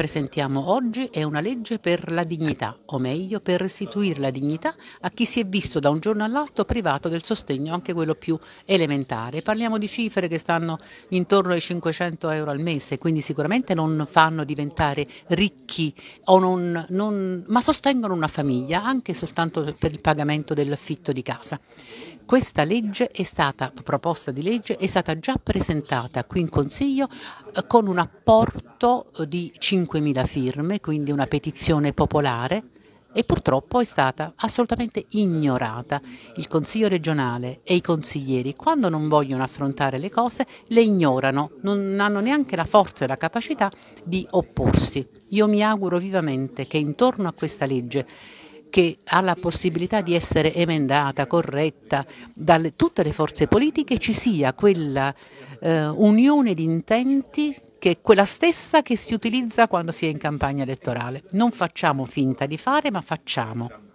presentiamo oggi è una legge per la dignità, o meglio per restituire la dignità a chi si è visto da un giorno all'altro privato del sostegno, anche quello più elementare. Parliamo di cifre che stanno intorno ai 500 euro al mese, quindi sicuramente non fanno diventare ricchi, non, non, ma sostengono una famiglia anche soltanto per il pagamento dell'affitto di casa. Questa legge è stata, proposta di legge è stata già presentata qui in Consiglio con un apporto di 5.000 firme, quindi una petizione popolare e purtroppo è stata assolutamente ignorata. Il Consiglio regionale e i consiglieri quando non vogliono affrontare le cose le ignorano, non hanno neanche la forza e la capacità di opporsi. Io mi auguro vivamente che intorno a questa legge che ha la possibilità di essere emendata, corretta da tutte le forze politiche, ci sia quella eh, unione di intenti che è quella stessa che si utilizza quando si è in campagna elettorale. Non facciamo finta di fare, ma facciamo.